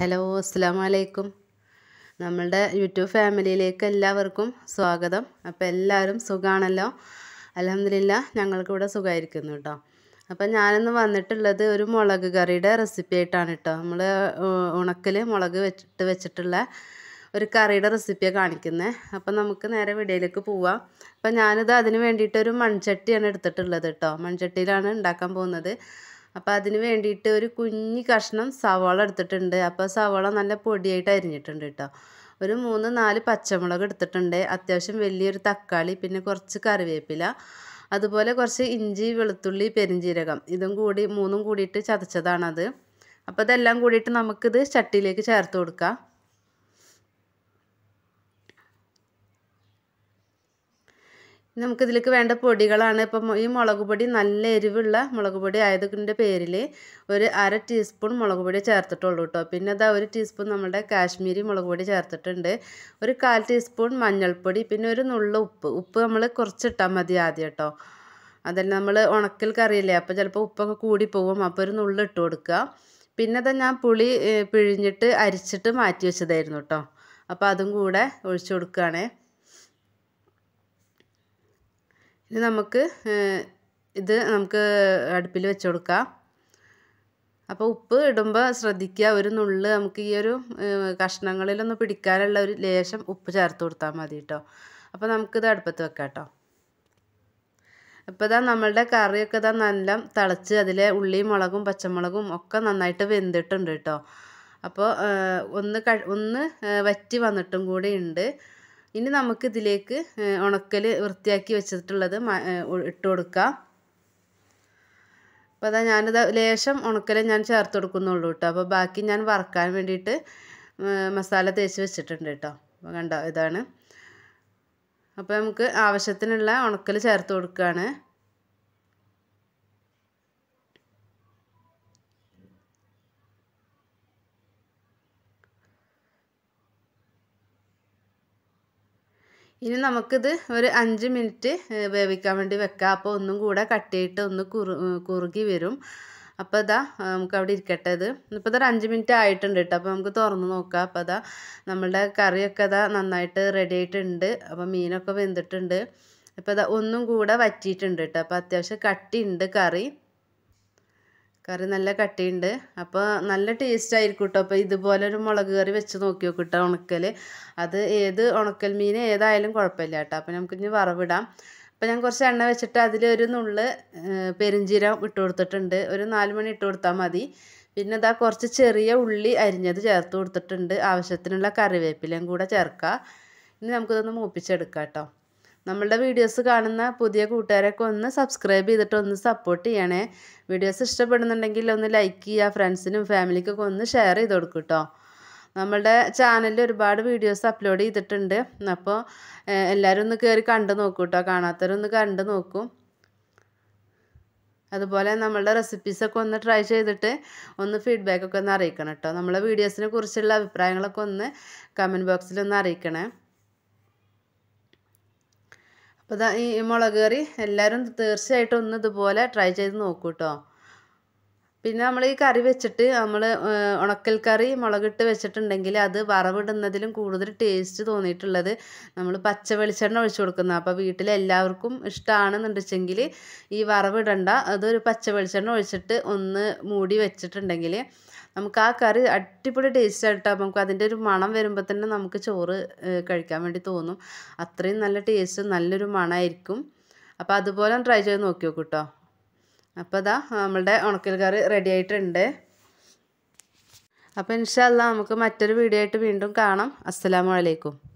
hello അസ്സാമലൈക്കും നമ്മളുടെ YouTube ഫാമിലിയിലേക്ക് എല്ലാവർക്കും സ്വാഗതം അപ്പോൾ എല്ലാവരും സുഖമാണല്ലോ അലഹമില്ല ഞങ്ങൾക്കിവിടെ സുഖമായിരിക്കുന്നു കേട്ടോ അപ്പം ഞാനിന്ന് വന്നിട്ടുള്ളത് ഒരു മുളക് കറിയുടെ റെസിപ്പി ആയിട്ടാണ് കേട്ടോ നമ്മൾ ഉണക്കിൽ മുളക് വെച്ചിട്ട് വെച്ചിട്ടുള്ള ഒരു കറിയുടെ റെസിപ്പിയാണ് കാണിക്കുന്നത് അപ്പം നമുക്ക് നേരെ വീടിയിലേക്ക് പോവാം അപ്പം ഞാനിത് അതിന് വേണ്ടിയിട്ടൊരു ഒരു മൺചട്ടിയാണ് എടുത്തിട്ടുള്ളത് കേട്ടോ മൺചട്ടിയിലാണ് ഉണ്ടാക്കാൻ പോകുന്നത് അപ്പോൾ അതിന് വേണ്ടിയിട്ട് ഒരു കുഞ്ഞ് കഷ്ണം സവാള എടുത്തിട്ടുണ്ട് അപ്പോൾ സവാള നല്ല പൊടിയായിട്ട് അരിഞ്ഞിട്ടുണ്ട് കേട്ടോ ഒരു മൂന്ന് നാല് പച്ചമുളക് എടുത്തിട്ടുണ്ട് അത്യാവശ്യം വലിയൊരു തക്കാളി പിന്നെ കുറച്ച് കറിവേപ്പില അതുപോലെ കുറച്ച് ഇഞ്ചി വെളുത്തുള്ളി പെരിഞ്ജീരകം ഇതും കൂടി മൂന്നും കൂടിയിട്ട് ചതച്ചതാണത് അപ്പോൾ ഇതെല്ലാം കൂടിയിട്ട് നമുക്കിത് ചട്ടിയിലേക്ക് ചേർത്ത് കൊടുക്കാം നമുക്കിതിലേക്ക് വേണ്ട പൊടികളാണ് ഇപ്പം ഈ മുളക് പൊടി നല്ല എരിവുള്ള മുളക് പൊടി ആയതിൻ്റെ പേരിൽ ഒരു അര ടീസ്പൂൺ മുളക് പൊടി ചേർത്തിട്ടുള്ളൂ കേട്ടോ പിന്നെ അതാ ഒരു ടീസ്പൂൺ നമ്മുടെ കാശ്മീരി മുളക് പൊടി ചേർത്തിട്ടുണ്ട് ഒരു കാൽ ടീസ്പൂൺ മഞ്ഞൾപ്പൊടി പിന്നെ ഒരു നുള്ള ഉപ്പ് ഉപ്പ് നമ്മൾ കുറച്ചിട്ടാൽ മതി ആദ്യം കേട്ടോ അതല്ല നമ്മൾ ഉണക്കൽ കറിയില്ലേ അപ്പോൾ ചിലപ്പോൾ ഉപ്പൊക്കെ കൂടി പോകും അപ്പോൾ ഒരു നുള്ള ഇട്ട് കൊടുക്കുക പിന്നെ അതാ ഞാൻ പുളി പിഴിഞ്ഞിട്ട് അരിച്ചിട്ട് മാറ്റി വെച്ചതായിരുന്നു കേട്ടോ അപ്പോൾ അതും കൂടെ ഒഴിച്ചു കൊടുക്കുകയാണേ ഇത് നമുക്ക് ഇത് നമുക്ക് അടുപ്പിൽ വെച്ച് കൊടുക്കാം അപ്പോൾ ഉപ്പ് ഇടുമ്പോൾ ശ്രദ്ധിക്കുക ഒരു നുള്ള് നമുക്ക് ഈ ഒരു കഷ്ണങ്ങളിലൊന്ന് പിടിക്കാനുള്ള ഒരു ലേശം ഉപ്പ് ചേർത്ത് കൊടുത്താൽ മതി കേട്ടോ അപ്പോൾ നമുക്കിത് അടുപ്പത്ത് വെക്കാം കേട്ടോ ഇപ്പോൾ നമ്മളുടെ കറിയൊക്കെ ഇതാ നല്ല തിളച്ച് അതിലെ ഉള്ളിയും മുളകും പച്ചമുളകും ഒക്കെ നന്നായിട്ട് വെന്തിട്ടുണ്ട് കേട്ടോ അപ്പോൾ ഒന്ന് ഒന്ന് വറ്റി വന്നിട്ടും കൂടി ഉണ്ട് ഇനി നമുക്ക് ഇതിലേക്ക് ഉണക്കൽ വൃത്തിയാക്കി വെച്ചിട്ടുള്ളത് ഇട്ട് കൊടുക്കാം അപ്പോൾ അതാ ഞാനിത് ലേശം ഉണക്കൽ ഞാൻ ചേർത്ത് കൊടുക്കുന്നുള്ളൂ കേട്ടോ അപ്പോൾ ബാക്കി ഞാൻ വറക്കാൻ വേണ്ടിയിട്ട് മസാല തേച്ച് വെച്ചിട്ടുണ്ട് കേട്ടോ അപ്പോൾ കണ്ടോ ഇതാണ് അപ്പോൾ നമുക്ക് ആവശ്യത്തിനുള്ള ഉണക്കൽ ചേർത്ത് കൊടുക്കുകയാണ് ഇനി നമുക്കിത് ഒരു അഞ്ച് മിനിറ്റ് വേവിക്കാൻ വേണ്ടി വെക്കാം അപ്പോൾ ഒന്നും കൂടെ കട്ടിയിട്ട് ഒന്ന് കുറുകി വരും അപ്പോൾ ഇതാ നമുക്ക് അവിടെ ഇരിക്കട്ടെ ഇത് ഇപ്പോൾ ഇതൊരു അഞ്ച് മിനിറ്റ് ആയിട്ടുണ്ട് കേട്ടോ അപ്പോൾ നമുക്ക് തുറന്ന് നോക്കാം അപ്പോൾ അതാ നമ്മളുടെ കറിയൊക്കെ അതാ നന്നായിട്ട് റെഡി ആയിട്ടുണ്ട് അപ്പോൾ മീനൊക്കെ വെന്തിട്ടുണ്ട് ഇപ്പോൾ ഇതാ ഒന്നും കൂടെ വറ്റിയിട്ടുണ്ട് കേട്ടോ അപ്പോൾ അത്യാവശ്യം കട്ടിയുണ്ട് കറി കറി നല്ല കട്ടിയുണ്ട് അപ്പോൾ നല്ല ടേസ്റ്റ് ആയിരിക്കും കേട്ടോ അപ്പോൾ ഇതുപോലെ ഒരു മുളക് കറി വെച്ച് നോക്കി നോക്കും കേട്ടോ ഉണക്കൽ അത് ഏത് ഉണക്കൽ മീൻ ഏതായാലും കുഴപ്പമില്ല കേട്ടോ അപ്പോൾ നമുക്കിനി വറവിടാം അപ്പോൾ ഞാൻ കുറച്ച് എണ്ണ വെച്ചിട്ട് അതിലൊരു നുള്ള് പെരിഞ്ചീരം ഇട്ട് കൊടുത്തിട്ടുണ്ട് ഒരു നാല് മണി ഇട്ട് കൊടുത്താൽ മതി പിന്നെ ഇതാ കുറച്ച് ചെറിയ ഉള്ളി അരിഞ്ഞത് ചേർത്ത് കൊടുത്തിട്ടുണ്ട് ആവശ്യത്തിനുള്ള കറിവേപ്പിലയും കൂടെ ചേർക്കുക ഇനി നമുക്കിതൊന്ന് മൂപ്പിച്ചെടുക്കാം കേട്ടോ നമ്മളുടെ വീഡിയോസ് കാണുന്ന പുതിയ കൂട്ടുകാരൊക്കെ ഒന്ന് സബ്സ്ക്രൈബ് ചെയ്തിട്ട് ഒന്ന് സപ്പോർട്ട് ചെയ്യണേ വീഡിയോസ് ഇഷ്ടപ്പെടുന്നുണ്ടെങ്കിൽ ഒന്ന് ലൈക്ക് ചെയ്യുക ഫ്രണ്ട്സിനും ഫാമിലിക്കൊക്കെ ഒന്ന് ഷെയർ ചെയ്ത് കൊടുക്കും കേട്ടോ നമ്മളുടെ ചാനലിൽ ഒരുപാട് വീഡിയോസ് അപ്ലോഡ് ചെയ്തിട്ടുണ്ട് അപ്പോൾ എല്ലാവരും ഒന്ന് കയറി കണ്ടു നോക്കൂ കേട്ടോ കാണാത്തവരൊന്ന് കണ്ടു നോക്കൂ അതുപോലെ നമ്മളുടെ റെസിപ്പീസൊക്കെ ഒന്ന് ട്രൈ ചെയ്തിട്ട് ഒന്ന് ഫീഡ്ബാക്കൊക്കെ ഒന്ന് അറിയിക്കണം കേട്ടോ നമ്മളെ വീഡിയോസിനെ കുറിച്ചുള്ള അഭിപ്രായങ്ങളൊക്കെ ഒന്ന് കമൻറ്റ് ബോക്സിൽ ഒന്ന് അറിയിക്കണേ അപ്പോൾ ഈ മുളക് കറി എല്ലാവരും തീർച്ചയായിട്ടും ഒന്ന് ഇതുപോലെ ട്രൈ ചെയ്ത് നോക്കൂ കേട്ടോ പിന്നെ നമ്മൾ ഈ കറി വെച്ചിട്ട് നമ്മൾ ഉണക്കൽ കറി മുളകിട്ട് വെച്ചിട്ടുണ്ടെങ്കിൽ അത് വറവിടുന്നതിലും കൂടുതൽ ടേസ്റ്റ് തോന്നിയിട്ടുള്ളത് നമ്മൾ പച്ച വെളിച്ചെണ്ണ ഒഴിച്ച് കൊടുക്കുന്നത് അപ്പോൾ എല്ലാവർക്കും ഇഷ്ടമാണെന്നുണ്ടെച്ചെങ്കിൽ ഈ വറവിടണ്ട അതൊരു പച്ച വെളിച്ചെണ്ണ ഒഴിച്ചിട്ട് ഒന്ന് മൂടി വെച്ചിട്ടുണ്ടെങ്കിൽ നമുക്ക് ആ കറി അടിപൊളി ടേസ്റ്റ് ആയിട്ടാ നമുക്ക് അതിൻ്റെ ഒരു മണം വരുമ്പോൾ തന്നെ നമുക്ക് ചോറ് കഴിക്കാൻ വേണ്ടി തോന്നും അത്രയും നല്ല ടേസ്റ്റ് നല്ലൊരു മണമായിരിക്കും അപ്പോൾ അതുപോലെ ട്രൈ ചെയ്ത് നോക്കി ട്ടോ അപ്പോൾ ഇതാ നമ്മളുടെ ഉണക്കൽ കറി റെഡി ആയിട്ടുണ്ട് അപ്പോൾ ഇൻഷാല്ല നമുക്ക് മറ്റൊരു വീഡിയോ ആയിട്ട് വീണ്ടും കാണാം അസ്സലാമു അലൈക്കും